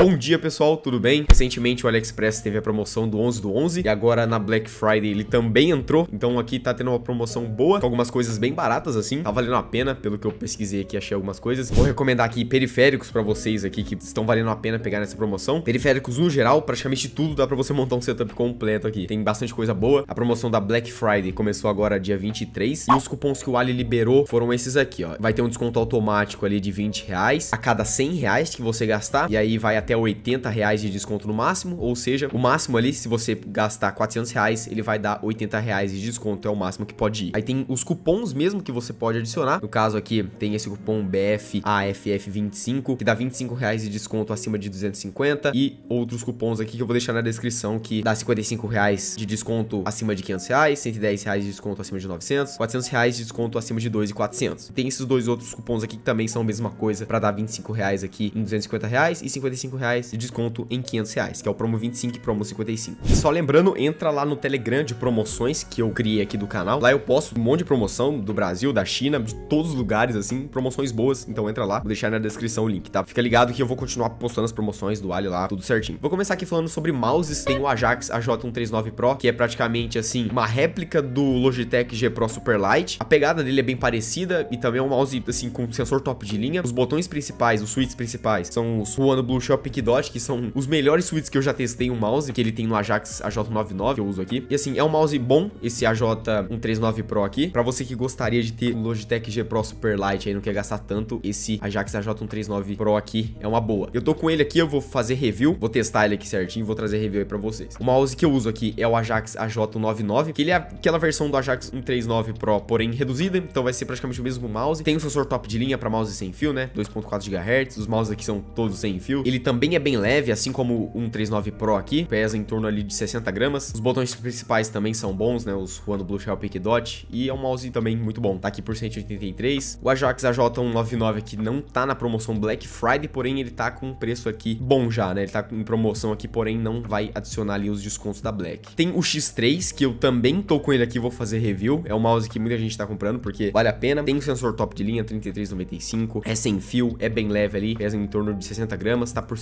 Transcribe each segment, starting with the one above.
Bom dia pessoal, tudo bem? Recentemente o AliExpress teve a promoção do 11 do 11 e agora na Black Friday ele também entrou, então aqui tá tendo uma promoção boa, com algumas coisas bem baratas assim, tá valendo a pena, pelo que eu pesquisei aqui achei algumas coisas. Vou recomendar aqui periféricos pra vocês aqui que estão valendo a pena pegar nessa promoção. Periféricos no geral, praticamente tudo dá pra você montar um setup completo aqui, tem bastante coisa boa. A promoção da Black Friday começou agora dia 23 e os cupons que o Ali liberou foram esses aqui ó, vai ter um desconto automático ali de 20 reais a cada 100 reais que você gastar e aí vai até até 80 reais de desconto no máximo, ou seja, o máximo ali, se você gastar 400 reais, ele vai dar 80 reais de desconto, é o máximo que pode ir. Aí tem os cupons mesmo que você pode adicionar, no caso aqui tem esse cupom BFAFF25, que dá 25 reais de desconto acima de 250 e outros cupons aqui que eu vou deixar na descrição que dá 55 reais de desconto acima de 500 reais, 110 reais de desconto acima de 900, 400 reais de desconto acima de 2,400. Tem esses dois outros cupons aqui que também são a mesma coisa para dar 25 reais aqui em 250 reais e 55 reais e desconto em 500 reais, que é o promo 25 e promo 55. E só lembrando, entra lá no Telegram de promoções que eu criei aqui do canal. Lá eu posto um monte de promoção do Brasil, da China, de todos os lugares, assim, promoções boas. Então entra lá, vou deixar na descrição o link, tá? Fica ligado que eu vou continuar postando as promoções do Ali lá, tudo certinho. Vou começar aqui falando sobre mouses. Tem o Ajax AJ139 Pro, que é praticamente, assim, uma réplica do Logitech G Pro Super Light. A pegada dele é bem parecida e também é um mouse, assim, com sensor top de linha. Os botões principais, os switches principais, são os One Blue Shop Pink Dot, que são os melhores suítes que eu já testei um mouse, que ele tem no Ajax AJ99, que eu uso aqui. E assim, é um mouse bom, esse AJ139 Pro aqui. Pra você que gostaria de ter o Logitech G Pro Super Light aí, não quer gastar tanto, esse Ajax AJ139 Pro aqui é uma boa. Eu tô com ele aqui, eu vou fazer review, vou testar ele aqui certinho, vou trazer review aí pra vocês. O mouse que eu uso aqui é o Ajax AJ99, que ele é aquela versão do Ajax 139 Pro, porém reduzida, então vai ser praticamente o mesmo mouse. Tem um sensor top de linha pra mouse sem fio, né, 2.4 GHz, os mouses aqui são todos sem fio. Ele também também é bem leve, assim como o 139 Pro aqui, pesa em torno ali de 60 gramas. Os botões principais também são bons, né, os Huano Blue Shell Pink Dot, e é um mouse também muito bom, tá aqui por 183. O Ajax AJ199 aqui não tá na promoção Black Friday, porém ele tá com um preço aqui bom já, né, ele tá em promoção aqui, porém não vai adicionar ali os descontos da Black. Tem o X3, que eu também tô com ele aqui, vou fazer review, é um mouse que muita gente tá comprando, porque vale a pena, tem um sensor top de linha, 3395, é sem fio, é bem leve ali, pesa em torno de 60 gramas, tá por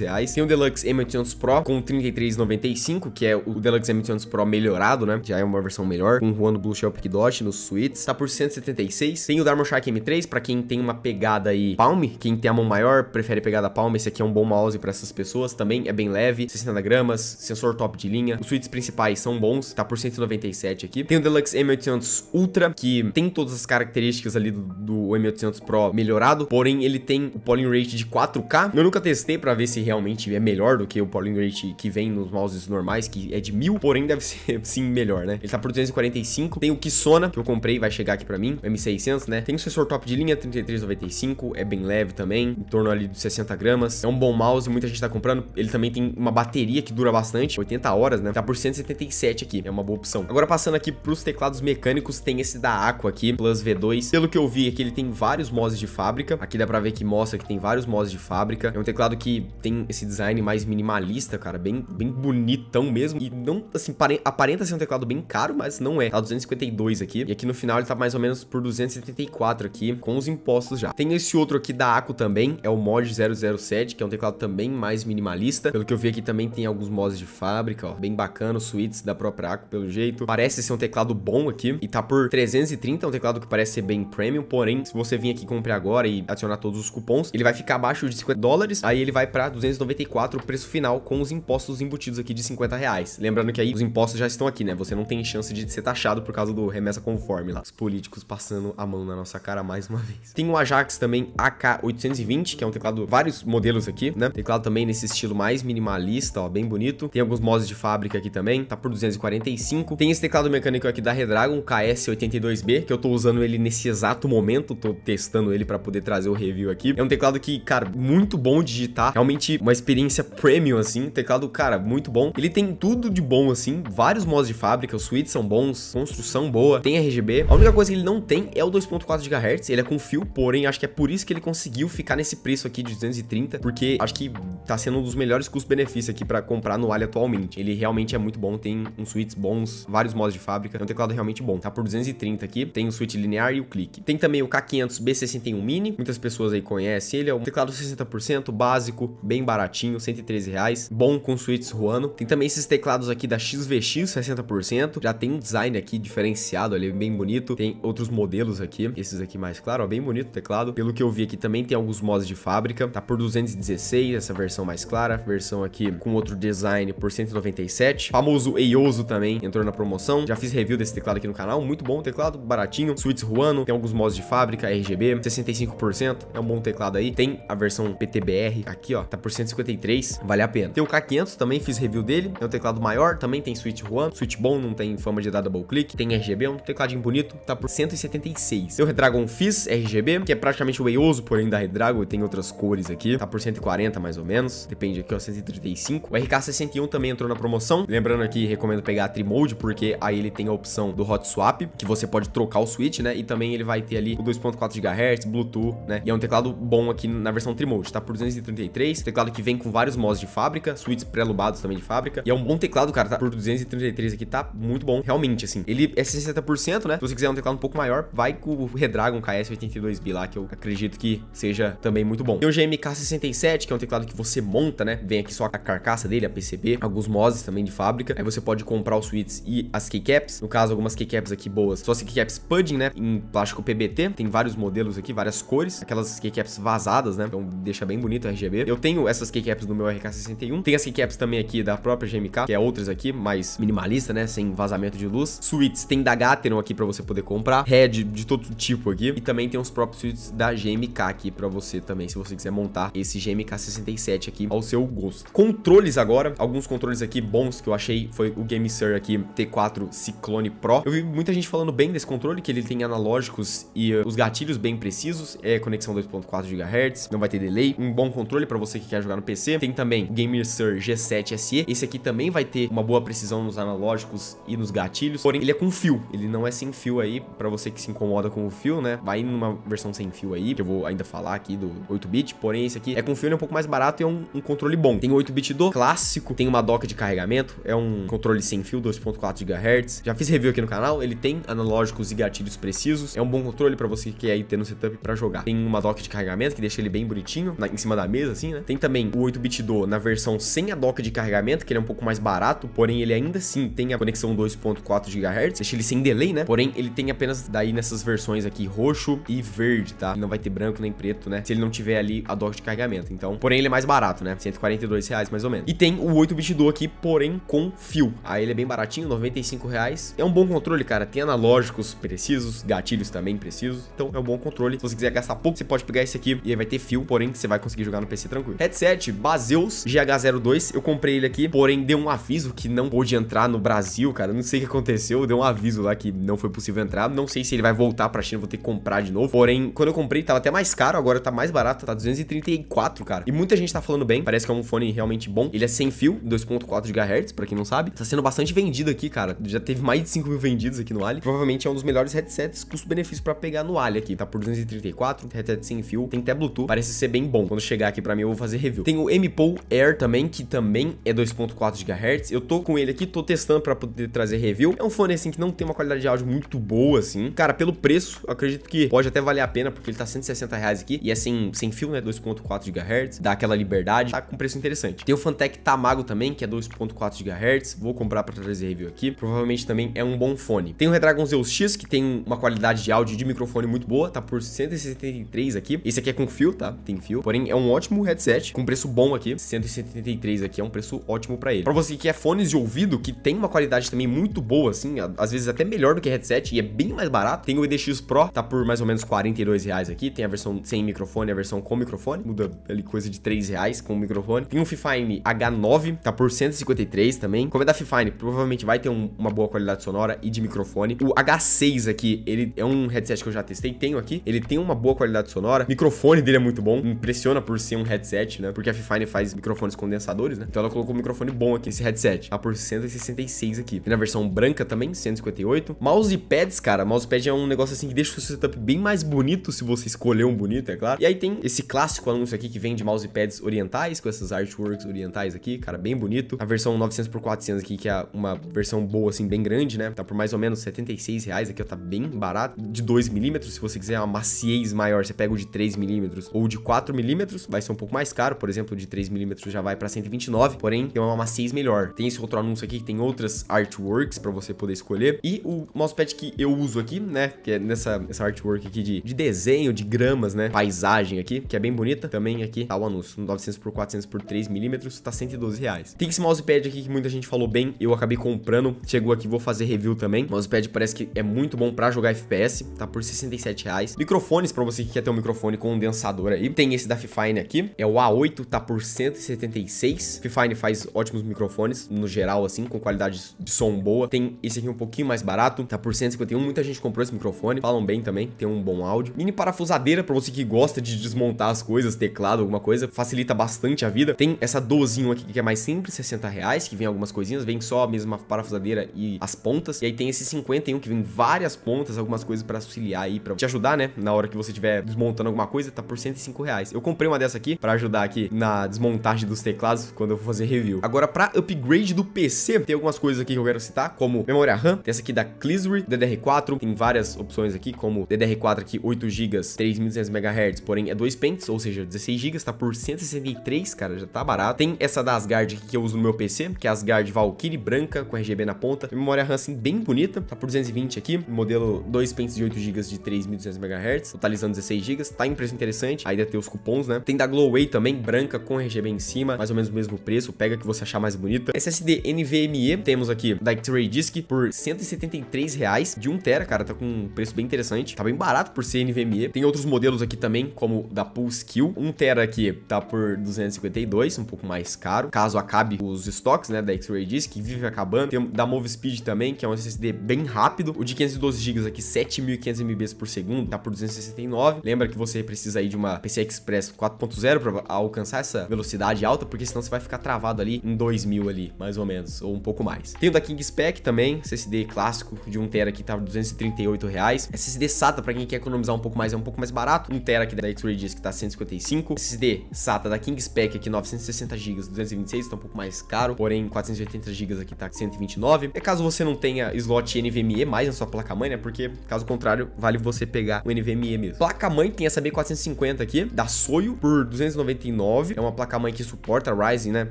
reais. Tem o Deluxe M800 Pro com 33,95, que é o Deluxe M800 Pro melhorado, né? Já é uma versão melhor, com Ruano Blue Shell Pick Dot nos suítes, tá por 176. Tem o Darmo Shark M3, pra quem tem uma pegada aí palme, quem tem a mão maior, prefere pegada palme, esse aqui é um bom mouse pra essas pessoas também, é bem leve, 60 gramas, sensor top de linha, os suítes principais são bons, tá por 197 aqui. Tem o Deluxe M800 Ultra, que tem todas as características ali do, do M800 Pro melhorado, porém ele tem o polling rate de 4K, eu nunca testei para ver se realmente é melhor do que o polling rate que vem nos mouses normais, que é de mil, porém deve ser sim melhor, né? Ele tá por 245. Tem o Kissona, que eu comprei, vai chegar aqui para mim, o M600, né? Tem o sensor top de linha, 3395, é bem leve também, em torno ali de 60 gramas. É um bom mouse, muita gente tá comprando. Ele também tem uma bateria que dura bastante, 80 horas, né? Tá por 177 aqui, é uma boa opção. Agora passando aqui pros teclados mecânicos, tem esse da Aqua aqui, Plus V2. Pelo que eu vi aqui, é ele tem vários mouses de fábrica. Aqui dá pra ver que mostra que tem vários mouses de fábrica. É um teclado que tem esse design mais minimalista, cara, bem, bem bonitão mesmo. E não, assim, aparenta ser um teclado bem caro, mas não é. Tá 252 aqui. E aqui no final ele tá mais ou menos por 274 aqui, com os impostos já. Tem esse outro aqui da Aco também, é o Mod 007, que é um teclado também mais minimalista. Pelo que eu vi aqui também tem alguns mods de fábrica, ó. Bem bacana, os suítes da própria Aco, pelo jeito. Parece ser um teclado bom aqui. E tá por 330, é um teclado que parece ser bem premium. Porém, se você vir aqui comprar agora e adicionar todos os cupons, ele vai ficar abaixo de 50 dólares dólares. Aí ele vai para 294 o preço final com os impostos embutidos aqui de 50 reais. Lembrando que aí os impostos já estão aqui, né? Você não tem chance de ser taxado por causa do remessa conforme lá. Os políticos passando a mão na nossa cara mais uma vez. Tem o Ajax também AK820, que é um teclado, vários modelos aqui, né? Teclado também nesse estilo mais minimalista, ó, bem bonito. Tem alguns mods de fábrica aqui também, tá por 245. Tem esse teclado mecânico aqui da Redragon, KS82B, que eu tô usando ele nesse exato momento, tô testando ele para poder trazer o review aqui. É um teclado que, cara, muito bom bom digitar, realmente uma experiência premium, assim, teclado, cara, muito bom. Ele tem tudo de bom, assim, vários modos de fábrica, os switches são bons, construção boa, tem RGB. A única coisa que ele não tem é o 2.4 GHz, ele é com fio, porém, acho que é por isso que ele conseguiu ficar nesse preço aqui de 230, porque acho que tá sendo um dos melhores custo-benefício aqui para comprar no Ali atualmente. Ele realmente é muito bom, tem uns switches bons, vários modos de fábrica, então é um teclado realmente bom. Tá por 230 aqui, tem o switch linear e o clique. Tem também o K500 B61 Mini, muitas pessoas aí conhecem ele, é um teclado 60%, básico, bem baratinho, 113 reais, bom com suítes Ruano. Tem também esses teclados aqui da XVX, 60%, já tem um design aqui diferenciado, ali é bem bonito. Tem outros modelos aqui, esses aqui mais claro, ó, bem bonito o teclado. Pelo que eu vi aqui também tem alguns mods de fábrica, tá por 216, essa versão mais clara, versão aqui com outro design por 197. Famoso Eioso também entrou na promoção, já fiz review desse teclado aqui no canal, muito bom teclado, baratinho. suítes Ruano, tem alguns mods de fábrica, RGB, 65%, é um bom teclado aí. Tem a versão PTBR BR, aqui ó, tá por 153, vale a pena. Tem o K500, também fiz review dele, é um teclado maior, também tem Switch One, Switch bom, não tem fama de dar double click, tem RGB, é um tecladinho bonito, tá por 176. Tem o Redragon Fizz RGB, que é praticamente o Eioso, porém da Redragon, tem outras cores aqui, tá por 140 mais ou menos, depende aqui ó, 135. O RK61 também entrou na promoção, lembrando aqui, recomendo pegar a Trimode, porque aí ele tem a opção do Hot Swap, que você pode trocar o switch, né, e também ele vai ter ali o 2.4 GHz, Bluetooth, né, e é um teclado bom aqui na versão Trimode, tá por 200 233, teclado que vem com vários mods de fábrica, suítes pré-lubados também de fábrica, e é um bom teclado, cara, tá? por 233 aqui tá muito bom, realmente, assim, ele é 60%, né, se você quiser um teclado um pouco maior, vai com o Redragon KS82B lá, que eu acredito que seja também muito bom. Tem o GMK67, que é um teclado que você monta, né, vem aqui só a carcaça dele, a PCB, alguns mods também de fábrica, aí você pode comprar os suítes e as keycaps, no caso, algumas keycaps aqui boas, só as keycaps pudding, né, em plástico PBT, tem vários modelos aqui, várias cores, aquelas keycaps vazadas, né, então deixa bem bonito bonito, RGB. Eu tenho essas keycaps do meu RK61. Tem as keycaps também aqui da própria GMK, que é outras aqui, mais minimalista, né? Sem vazamento de luz. Suítes tem da Gateron aqui pra você poder comprar. Red de todo tipo aqui. E também tem os próprios suítes da GMK aqui pra você também, se você quiser montar esse GMK67 aqui ao seu gosto. Controles agora. Alguns controles aqui bons que eu achei foi o GameSir aqui, T4 Cyclone Pro. Eu vi muita gente falando bem desse controle, que ele tem analógicos e uh, os gatilhos bem precisos. É conexão 2.4 GHz, não vai ter delay. Um bom controle para você que quer jogar no PC. Tem também Gamer Sir G7 SE. Esse aqui também vai ter uma boa precisão nos analógicos e nos gatilhos, porém ele é com fio, ele não é sem fio aí, para você que se incomoda com o fio, né? Vai numa versão sem fio aí, que eu vou ainda falar aqui do 8-bit, porém esse aqui é com fio, ele é um pouco mais barato e é um, um controle bom. Tem 8-bit do clássico, tem uma dock de carregamento, é um controle sem fio, 2.4 GHz. Já fiz review aqui no canal, ele tem analógicos e gatilhos precisos, é um bom controle para você que quer aí ter no setup para jogar. Tem uma dock de carregamento que deixa ele bem bonitinho na, em cima da mesa, assim, né? Tem também o 8-bit Do na versão sem a dock de carregamento, que ele é um pouco mais barato, porém ele ainda sim tem a conexão 2.4 GHz, deixa ele sem delay, né? Porém, ele tem apenas daí nessas versões aqui roxo e verde, tá? Ele não vai ter branco nem preto, né? Se ele não tiver ali a dock de carregamento. Então, porém ele é mais barato, né? 142 reais mais ou menos. E tem o 8-bit Do aqui, porém com fio. Aí ele é bem baratinho, 95 reais. É um bom controle, cara. Tem analógicos precisos, gatilhos também precisos. Então é um bom controle. Se você quiser gastar pouco, você pode pegar esse aqui e aí vai ter fio, porém você vai conseguir jogar jogar no PC tranquilo. Headset Baseus GH02, eu comprei ele aqui, porém deu um aviso que não pôde entrar no Brasil, cara, não sei o que aconteceu, deu um aviso lá que não foi possível entrar, não sei se ele vai voltar pra China, vou ter que comprar de novo, porém, quando eu comprei tava até mais caro, agora tá mais barato, tá 234, cara, e muita gente tá falando bem, parece que é um fone realmente bom, ele é sem fio, 2.4 GHz, pra quem não sabe, tá sendo bastante vendido aqui, cara, já teve mais de 5 mil vendidos aqui no Ali, provavelmente é um dos melhores headsets custo-benefício pra pegar no Ali aqui, tá por 234, headset sem fio, tem até Bluetooth, parece ser bem bom, quando chegar aqui pra mim, eu vou fazer review. Tem o MPOL Air também, que também é 2.4 GHz. Eu tô com ele aqui, tô testando pra poder trazer review. É um fone, assim, que não tem uma qualidade de áudio muito boa, assim. Cara, pelo preço, acredito que pode até valer a pena, porque ele tá 160 reais aqui. E é sem, sem fio, né? 2.4 GHz. Dá aquela liberdade. Tá com preço interessante. Tem o Fantech Tamago também, que é 2.4 GHz. Vou comprar pra trazer review aqui. Provavelmente também é um bom fone. Tem o Redragon Zeus X, que tem uma qualidade de áudio de microfone muito boa. Tá por 163 aqui. Esse aqui é com fio, tá? Tem fio. Porém, é um um ótimo headset com preço bom aqui. 173 aqui é um preço ótimo para ele. Para você que quer é fones de ouvido, que tem uma qualidade também muito boa, assim, às vezes até melhor do que headset e é bem mais barato, tem o EDX Pro, tá por mais ou menos 42 reais aqui. Tem a versão sem microfone a versão com microfone. Muda ali coisa de 3 reais com o microfone. Tem o Fifine H9, tá por 153 também. Como é da Fifine, provavelmente vai ter um, uma boa qualidade sonora e de microfone. O H6 aqui, ele é um headset que eu já testei, tenho aqui. Ele tem uma boa qualidade sonora. O microfone dele é muito bom, impressiona por por ser um headset, né? Porque a Fifine faz microfones condensadores, né? Então ela colocou um microfone bom aqui nesse headset. Tá por 166 aqui. E na versão branca também, 158. Mousepads, cara. Mousepad é um negócio assim que deixa o seu setup bem mais bonito se você escolher um bonito, é claro. E aí tem esse clássico anúncio aqui que vem de mousepads orientais, com essas artworks orientais aqui, cara, bem bonito. A versão 900 por 400 aqui, que é uma versão boa, assim, bem grande, né? Tá por mais ou menos 76 reais aqui, ó, tá bem barato. De 2 milímetros, se você quiser uma maciez maior, você pega o de 3 milímetros ou de 4 milímetros vai ser um pouco mais caro, por exemplo, de 3mm já vai para 129, porém tem uma 6 melhor. Tem esse outro anúncio aqui que tem outras artworks para você poder escolher. E o mousepad que eu uso aqui, né, que é nessa essa artwork aqui de, de desenho, de gramas, né, paisagem aqui, que é bem bonita, também aqui tá o anúncio, 900 por 400 por 3mm, tá 112 reais. Tem esse mousepad aqui que muita gente falou bem, eu acabei comprando, chegou aqui, vou fazer review também. O mousepad parece que é muito bom para jogar FPS, tá por 67 reais. Microfones para você que quer ter um microfone condensador aí. Tem esse da Fifine Fifine aqui. É o A8, tá por 176. Fifine faz ótimos microfones, no geral, assim, com qualidade de som boa. Tem esse aqui um pouquinho mais barato, tá por 151. Muita gente comprou esse microfone, falam bem também, tem um bom áudio. Mini parafusadeira pra você que gosta de desmontar as coisas, teclado, alguma coisa, facilita bastante a vida. Tem essa dozinho aqui que é mais simples, 60 reais, que vem algumas coisinhas, vem só a mesma parafusadeira e as pontas. E aí tem esse 51 que vem várias pontas, algumas coisas pra auxiliar aí, pra te ajudar, né? Na hora que você estiver desmontando alguma coisa, tá por 105 reais. Eu comprei uma dessa aqui para ajudar aqui na desmontagem dos teclados quando eu for fazer review. Agora, para upgrade do PC, tem algumas coisas aqui que eu quero citar, como memória RAM, tem essa aqui da Clisry, DDR4, tem várias opções aqui, como DDR4 aqui, 8 GB, 3.200 MHz, porém é 2 pentes, ou seja, 16 GB, tá por 163, cara, já tá barato. Tem essa da Asgard aqui que eu uso no meu PC, que é a Asgard Valkyrie branca, com RGB na ponta, memória RAM assim bem bonita, tá por 220 aqui, modelo 2 pentes de 8 GB de 3.200 MHz, totalizando 16 GB, tá em preço interessante, ainda tem os cupons, né? Tem tem da Glowway também, branca com RGB em cima, mais ou menos o mesmo preço, pega que você achar mais bonita. SSD NVMe, temos aqui da X-Ray Disk por 173 reais, de 1TB, cara, tá com um preço bem interessante, tá bem barato por ser NVMe. Tem outros modelos aqui também, como da Pulse Kill, 1TB aqui tá por 252, um pouco mais caro, caso acabe os estoques, né, da X-Ray Disk, que vive acabando. Tem da Move Speed também, que é um SSD bem rápido, o de 512 GB aqui, 7500 MB por segundo, tá por 269. Lembra que você precisa aí de uma PCI Express 4 4.0 para alcançar essa velocidade alta, porque senão você vai ficar travado ali em 2000 ali, mais ou menos, ou um pouco mais. Tem o da King Spec também, SSD clássico de 1TB que tá tava 238 reais. SSD SATA para quem quer economizar um pouco mais, é um pouco mais barato. 1TB aqui da X-Ray Disk tá 155. SSD SATA da King Spec aqui 960 GB, 226, tá um pouco mais caro, porém 480 GB aqui tá 129. É caso você não tenha slot NVMe mais na sua placa-mãe, né? Porque caso contrário, vale você pegar o NVMe mesmo. Placa-mãe tem essa B450 aqui, da Soyo, por 299. É uma placa-mãe que suporta Ryzen, né?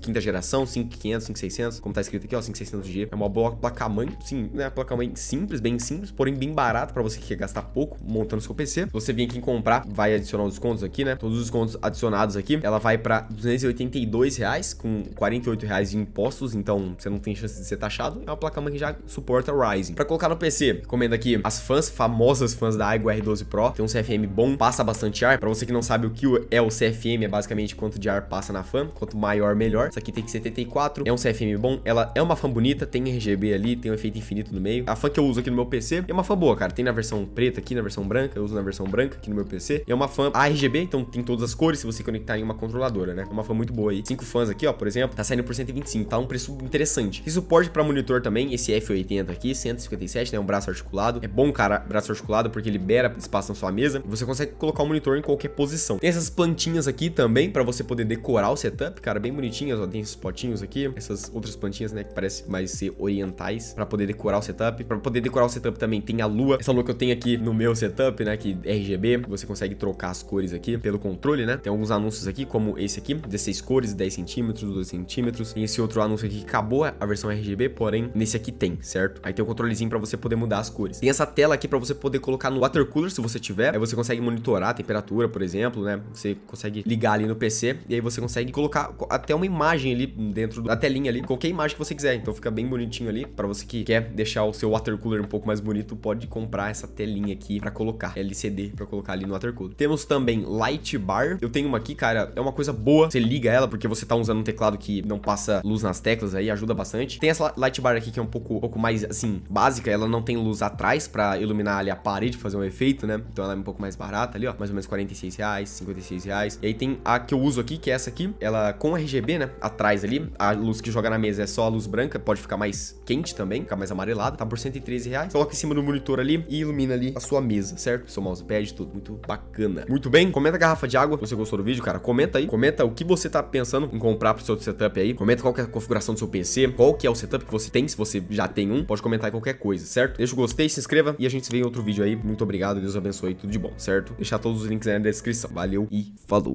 Quinta geração, 5500, 5600, como tá escrito aqui, ó, 5600G. É uma boa placa-mãe, sim, né? Placa-mãe simples, bem simples, porém bem barato para você que quer gastar pouco montando seu PC. você vem aqui comprar, vai adicionar os descontos aqui, né? Todos os descontos adicionados aqui. Ela vai para 282 reais com 48 reais de impostos, então você não tem chance de ser taxado. É uma placa-mãe que já suporta Ryzen. Para colocar no PC, recomendo aqui as fãs, famosas fãs da Aigo R12 Pro, tem um CFM bom, passa bastante ar. Para você que não sabe o que é o CFM, é basicamente quanto de ar passa na fan, quanto maior, melhor. Isso aqui tem que 74, é um CFM bom, ela é uma fan bonita, tem RGB ali, tem um efeito infinito no meio. A fan que eu uso aqui no meu PC é uma fan boa, cara. Tem na versão preta aqui, na versão branca, eu uso na versão branca aqui no meu PC. É uma fan RGB, então tem todas as cores se você conectar em uma controladora, né? É uma fan muito boa aí. Cinco fãs aqui, ó, por exemplo, tá saindo por 125, tá um preço interessante. E suporte para monitor também, esse F80 aqui, 157, né, um braço articulado. É bom, cara, braço articulado porque libera espaço na sua mesa. Você consegue colocar o monitor em qualquer posição. Tem essas plantinhas aqui também para você poder decorar o setup, cara, bem bonitinhas, ó, tem esses potinhos aqui, essas outras plantinhas, né, que parecem mais ser orientais para poder decorar o setup. Para poder decorar o setup também tem a lua, essa lua que eu tenho aqui no meu setup, né, que é RGB, você consegue trocar as cores aqui pelo controle, né? Tem alguns anúncios aqui, como esse aqui, 16 cores, 10 centímetros, 12 centímetros. Tem esse outro anúncio aqui que acabou é a versão RGB, porém, nesse aqui tem, certo? Aí tem o um controlezinho para você poder mudar as cores. Tem essa tela aqui para você poder colocar no water cooler se você tiver. Aí você consegue monitorar a temperatura, por exemplo, né? Você consegue ligar ali no PC e aí você consegue colocar até uma imagem ali dentro da telinha ali, qualquer imagem que você quiser. Então fica bem bonitinho ali. Para você que quer deixar o seu water cooler um pouco mais bonito, pode comprar essa telinha aqui para colocar LCD para colocar ali no water cooler. Temos também light bar. Eu tenho uma aqui, cara, é uma coisa boa. Você liga ela porque você tá usando um teclado que não passa luz nas teclas aí, ajuda bastante. Tem essa light bar aqui que é um pouco, um pouco mais assim básica, ela não tem luz atrás para iluminar ali a parede, fazer um efeito, né? Então ela é um pouco mais barata ali, ó, mais ou menos 46 reais, 56 reais. E aí tem a que eu uso aqui, que é essa aqui. Ela com RGB, né? Atrás ali. A luz que joga na mesa é só a luz branca. Pode ficar mais quente também, ficar mais amarelada. Tá por 113 reais. Coloca em cima do monitor ali e ilumina ali a sua mesa, certo? Seu mousepad, tudo. Muito bacana. Muito bem. Comenta a garrafa de água. Se você gostou do vídeo, cara, comenta aí. Comenta o que você tá pensando em comprar pro seu setup aí. Comenta qual que é a configuração do seu PC. Qual que é o setup que você tem. Se você já tem um, pode comentar aí qualquer coisa, certo? Deixa o gostei, se inscreva e a gente se vê em outro vídeo aí. Muito obrigado. Deus abençoe. Tudo de bom, certo? Deixar todos os links aí na descrição. Valeu e Falou.